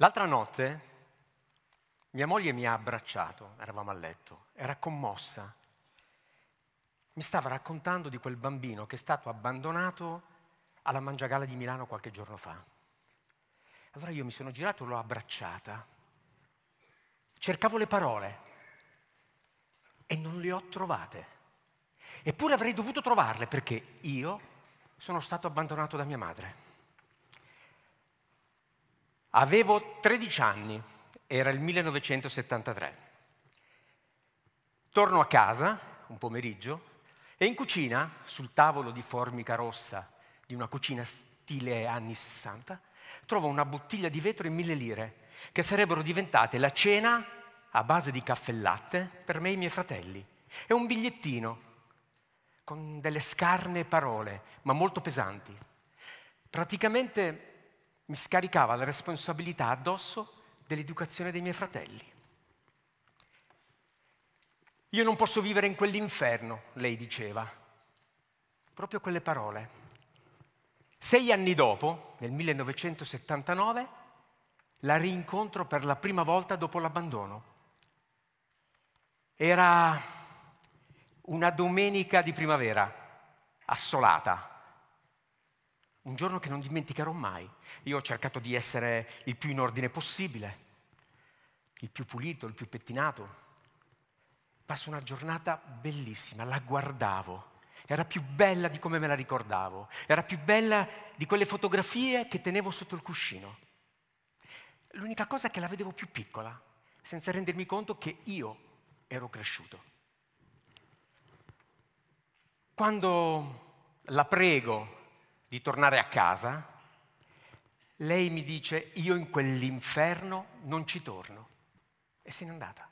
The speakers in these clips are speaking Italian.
L'altra notte mia moglie mi ha abbracciato, eravamo a letto, era commossa. Mi stava raccontando di quel bambino che è stato abbandonato alla Mangiagala di Milano qualche giorno fa. Allora io mi sono girato e l'ho abbracciata. Cercavo le parole e non le ho trovate. Eppure avrei dovuto trovarle perché io sono stato abbandonato da mia madre. Avevo 13 anni, era il 1973. Torno a casa, un pomeriggio, e in cucina, sul tavolo di formica rossa di una cucina stile anni 60, trovo una bottiglia di vetro in mille lire, che sarebbero diventate la cena a base di caffè e latte per me e i miei fratelli, e un bigliettino con delle scarne parole, ma molto pesanti. Praticamente mi scaricava la responsabilità addosso dell'educazione dei miei fratelli. Io non posso vivere in quell'inferno, lei diceva. Proprio quelle parole. Sei anni dopo, nel 1979, la rincontro per la prima volta dopo l'abbandono. Era una domenica di primavera, assolata, un giorno che non dimenticherò mai. Io ho cercato di essere il più in ordine possibile, il più pulito, il più pettinato. Passo una giornata bellissima, la guardavo. Era più bella di come me la ricordavo, era più bella di quelle fotografie che tenevo sotto il cuscino. L'unica cosa è che la vedevo più piccola, senza rendermi conto che io ero cresciuto. Quando la prego di tornare a casa, lei mi dice io in quell'inferno non ci torno e se n'è andata.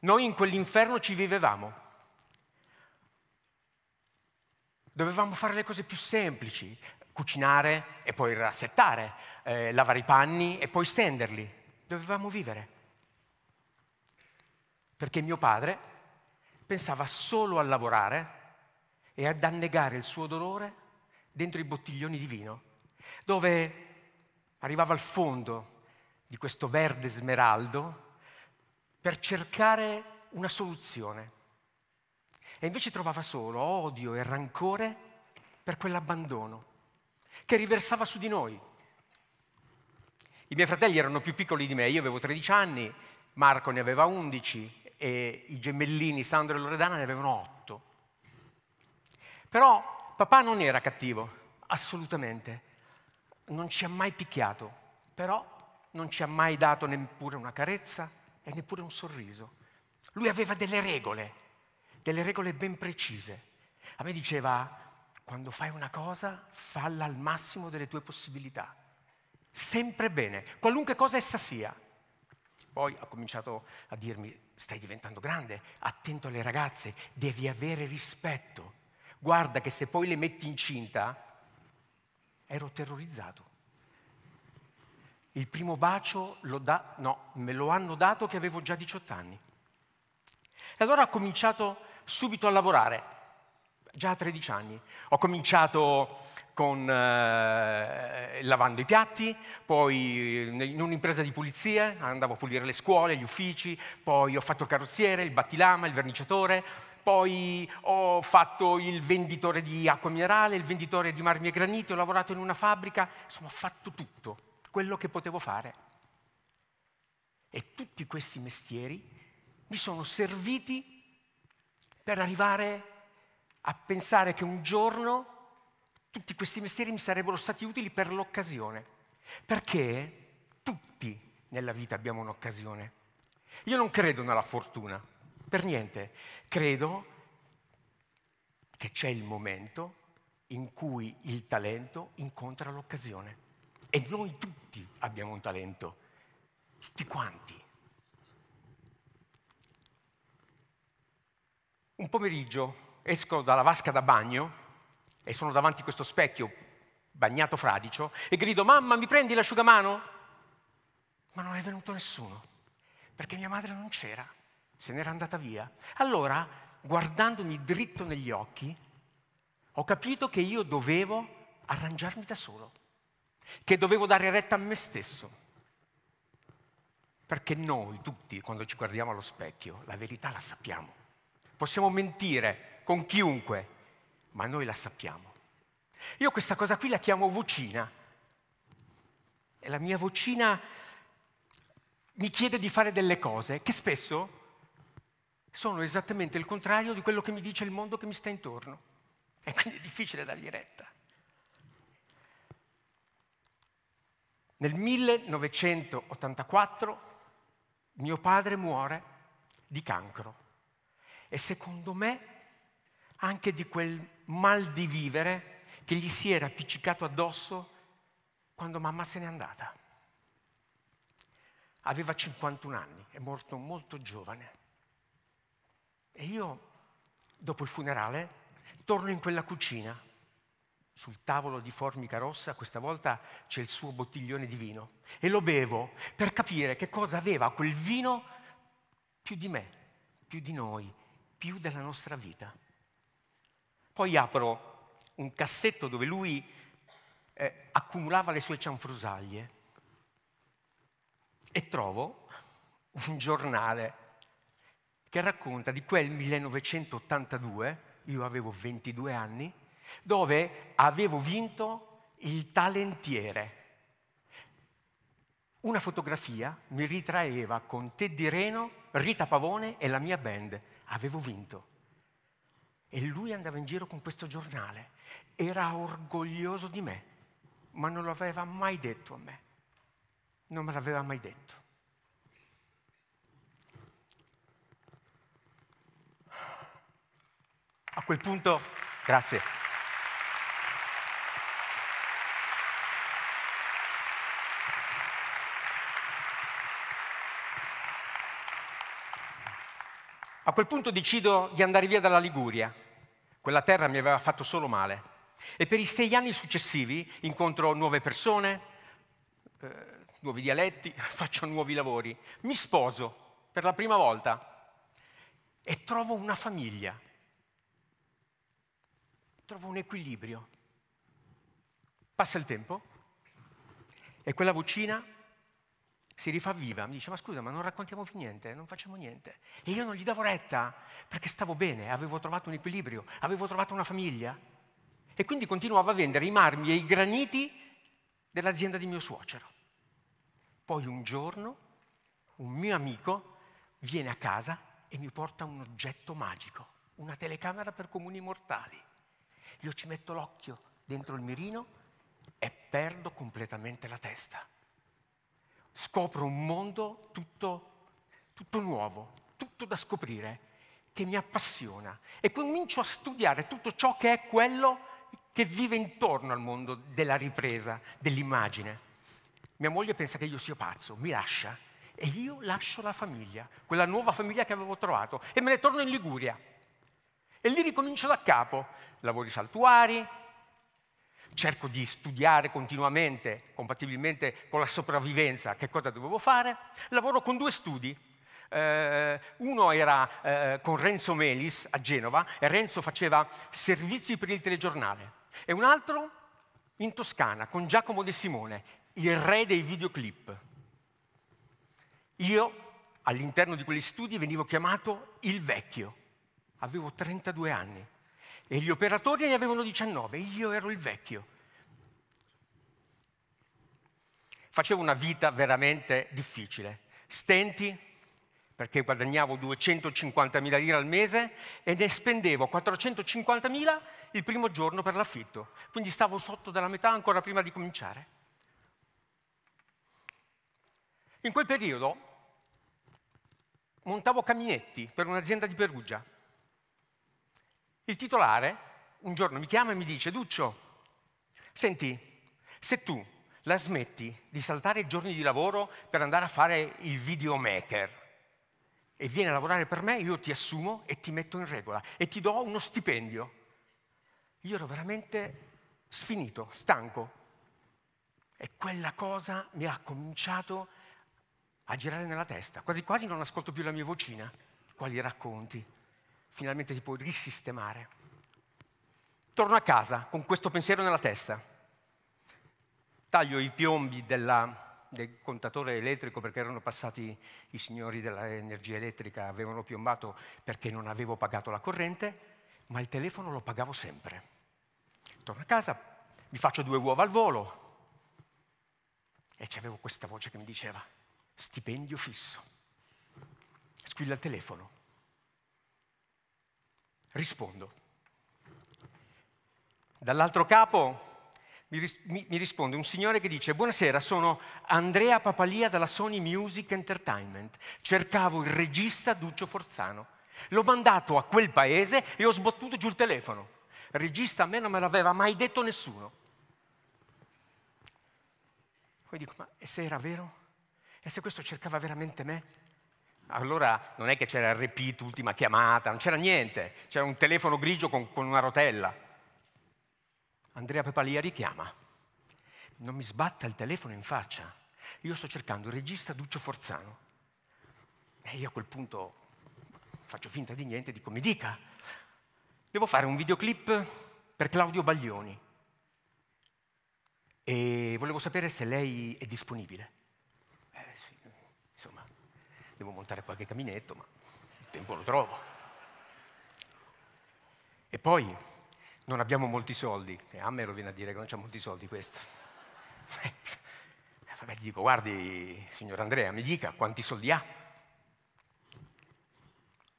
Noi in quell'inferno ci vivevamo. Dovevamo fare le cose più semplici, cucinare e poi rassettare, eh, lavare i panni e poi stenderli. Dovevamo vivere. Perché mio padre pensava solo a lavorare e ad annegare il suo dolore dentro i bottiglioni di vino, dove arrivava al fondo di questo verde smeraldo per cercare una soluzione. E invece trovava solo odio e rancore per quell'abbandono che riversava su di noi. I miei fratelli erano più piccoli di me, io avevo 13 anni, Marco ne aveva 11 e i gemellini Sandro e Loredana ne avevano 8. Però papà non era cattivo, assolutamente. Non ci ha mai picchiato, però non ci ha mai dato neppure una carezza e neppure un sorriso. Lui aveva delle regole, delle regole ben precise. A me diceva, quando fai una cosa, falla al massimo delle tue possibilità. Sempre bene, qualunque cosa essa sia. Poi ha cominciato a dirmi, stai diventando grande, attento alle ragazze, devi avere rispetto guarda che se poi le metti incinta, ero terrorizzato. Il primo bacio lo da, no, me lo hanno dato che avevo già 18 anni. E allora ho cominciato subito a lavorare, già a 13 anni. Ho cominciato con, eh, lavando i piatti, poi in un'impresa di pulizia andavo a pulire le scuole, gli uffici, poi ho fatto il carrozziere, il battilama, il verniciatore, poi ho fatto il venditore di acqua minerale, il venditore di marmi e graniti, ho lavorato in una fabbrica, insomma ho fatto tutto, quello che potevo fare. E tutti questi mestieri mi sono serviti per arrivare a pensare che un giorno tutti questi mestieri mi sarebbero stati utili per l'occasione. Perché tutti nella vita abbiamo un'occasione. Io non credo nella fortuna per niente. Credo che c'è il momento in cui il talento incontra l'occasione. E noi tutti abbiamo un talento, tutti quanti. Un pomeriggio esco dalla vasca da bagno e sono davanti a questo specchio bagnato fradicio e grido mamma mi prendi l'asciugamano? Ma non è venuto nessuno perché mia madre non c'era se n'era andata via. Allora, guardandomi dritto negli occhi, ho capito che io dovevo arrangiarmi da solo, che dovevo dare retta a me stesso. Perché noi tutti, quando ci guardiamo allo specchio, la verità la sappiamo. Possiamo mentire con chiunque, ma noi la sappiamo. Io questa cosa qui la chiamo vocina. E la mia vocina mi chiede di fare delle cose che spesso sono esattamente il contrario di quello che mi dice il mondo che mi sta intorno. E quindi è difficile dargli retta. Nel 1984 mio padre muore di cancro e secondo me anche di quel mal di vivere che gli si era appiccicato addosso quando mamma se n'è andata. Aveva 51 anni, è morto molto giovane. E io, dopo il funerale, torno in quella cucina. Sul tavolo di formica rossa, questa volta c'è il suo bottiglione di vino. E lo bevo per capire che cosa aveva quel vino più di me, più di noi, più della nostra vita. Poi apro un cassetto dove lui eh, accumulava le sue cianfrusaglie e trovo un giornale che racconta di quel 1982, io avevo 22 anni, dove avevo vinto il talentiere. Una fotografia mi ritraeva con Teddy Reno, Rita Pavone e la mia band. Avevo vinto. E lui andava in giro con questo giornale. Era orgoglioso di me, ma non lo aveva mai detto a me. Non me l'aveva mai detto. A quel punto, grazie. A quel punto decido di andare via dalla Liguria. Quella terra mi aveva fatto solo male. E per i sei anni successivi incontro nuove persone, eh, nuovi dialetti, faccio nuovi lavori. Mi sposo per la prima volta e trovo una famiglia trovo un equilibrio. Passa il tempo e quella vocina si rifà viva, mi dice ma scusa ma non raccontiamo più niente, non facciamo niente. E io non gli davo retta perché stavo bene, avevo trovato un equilibrio, avevo trovato una famiglia. E quindi continuavo a vendere i marmi e i graniti dell'azienda di mio suocero. Poi un giorno un mio amico viene a casa e mi porta un oggetto magico, una telecamera per comuni mortali. Io ci metto l'occhio dentro il mirino e perdo completamente la testa. Scopro un mondo tutto, tutto nuovo, tutto da scoprire, che mi appassiona e comincio a studiare tutto ciò che è quello che vive intorno al mondo della ripresa, dell'immagine. Mia moglie pensa che io sia pazzo, mi lascia e io lascio la famiglia, quella nuova famiglia che avevo trovato e me ne torno in Liguria. E lì ricomincio da capo, lavori saltuari, cerco di studiare continuamente, compatibilmente con la sopravvivenza, che cosa dovevo fare. Lavoro con due studi. Eh, uno era eh, con Renzo Melis a Genova e Renzo faceva servizi per il telegiornale e un altro in Toscana con Giacomo De Simone, il re dei videoclip. Io all'interno di quegli studi venivo chiamato il vecchio, avevo 32 anni e gli operatori ne avevano 19, io ero il vecchio. Facevo una vita veramente difficile, stenti perché guadagnavo 250.000 lire al mese e ne spendevo 450.000 il primo giorno per l'affitto, quindi stavo sotto della metà ancora prima di cominciare. In quel periodo montavo caminetti per un'azienda di Perugia il titolare un giorno mi chiama e mi dice, Duccio, senti, se tu la smetti di saltare i giorni di lavoro per andare a fare il videomaker e vieni a lavorare per me, io ti assumo e ti metto in regola e ti do uno stipendio. Io ero veramente sfinito, stanco. E quella cosa mi ha cominciato a girare nella testa. Quasi quasi non ascolto più la mia vocina. Quali racconti? finalmente ti puoi risistemare. Torno a casa con questo pensiero nella testa. Taglio i piombi della, del contatore elettrico perché erano passati i signori dell'energia elettrica, avevano piombato perché non avevo pagato la corrente, ma il telefono lo pagavo sempre. Torno a casa, mi faccio due uova al volo e c'avevo questa voce che mi diceva stipendio fisso. Squilla il telefono rispondo. Dall'altro capo mi, ris- mi, mi, risponde un signore che dice buonasera sono Andrea Papalia dalla Sony Music Entertainment cercavo il regista Duccio Forzano l'ho mandato a quel paese e ho sbottuto giù il telefono regista a me non me l'aveva mai detto nessuno poi dico ma e se era vero? e se questo cercava veramente me? Allora non è che c'era il repeat, ultima chiamata, non c'era niente, c'era un telefono grigio con, con una rotella. Andrea Pepalia richiama, non mi sbatta il telefono in faccia, io sto cercando il regista Duccio Forzano. E io a quel punto faccio finta di niente, dico mi dica, devo fare un videoclip per Claudio Baglioni e volevo sapere se lei è disponibile. Devo montare qualche caminetto, ma il tempo lo trovo. E poi non abbiamo molti soldi. E a me viene a dire che non c'è molti soldi questo. Vabbè, gli dico, guardi, signor Andrea, mi dica quanti soldi ha.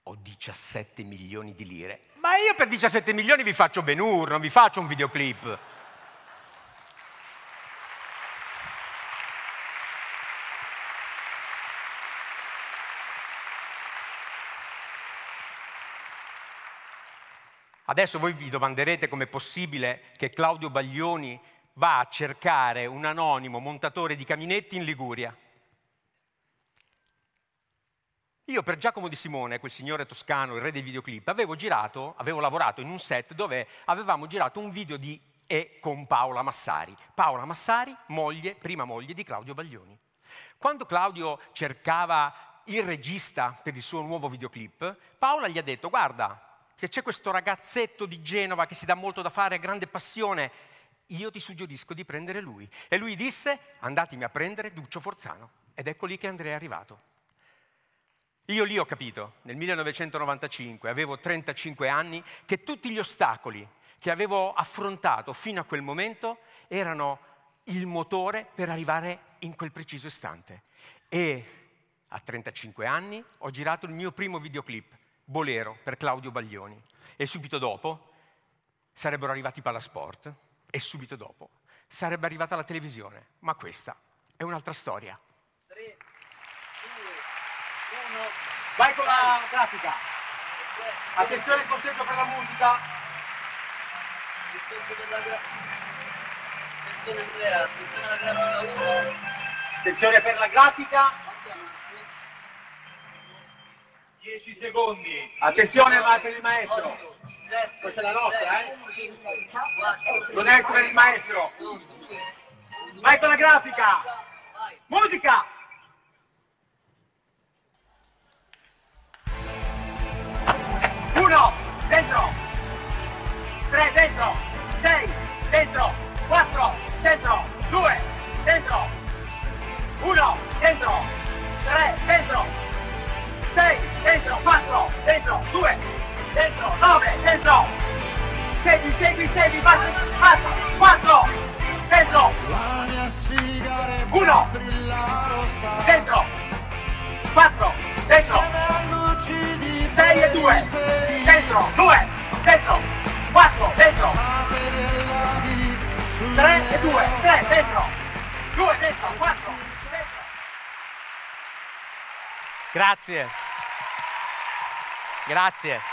Ho 17 milioni di lire. Ma io per 17 milioni vi faccio Ben Hur, non vi faccio un videoclip. Adesso voi vi domanderete com'è possibile che Claudio Baglioni va a cercare un anonimo montatore di caminetti in Liguria. Io per Giacomo di Simone, quel signore toscano, il re dei videoclip, avevo girato, avevo lavorato in un set dove avevamo girato un video di E con Paola Massari. Paola Massari, moglie, prima moglie di Claudio Baglioni. Quando Claudio cercava il regista per il suo nuovo videoclip, Paola gli ha detto "Guarda, che c'è questo ragazzetto di Genova che si dà molto da fare, grande passione, io ti suggerisco di prendere lui. E lui disse, andatemi a prendere Duccio Forzano. Ed ecco lì che Andrea è arrivato. Io lì ho capito, nel 1995, avevo 35 anni, che tutti gli ostacoli che avevo affrontato fino a quel momento erano il motore per arrivare in quel preciso istante. E a 35 anni ho girato il mio primo videoclip Bolero per Claudio Baglioni e subito dopo sarebbero arrivati i Palasport e subito dopo sarebbe arrivata la televisione, ma questa è un'altra storia. 3, 2, 1, vai con la grafica. Attenzione il conteggio per la musica. Attenzione Andrea, attenzione alla grafica 1. Attenzione per la grafica. 10 secondi. Attenzione ma per il maestro. Questa è la nostra, eh? Non è per il maestro. Vai con la grafica. Musica! due, dentro, due, dentro, quattro, dentro, tre e due, tre, dentro, due, dentro, quattro, dentro. Grazie. Grazie.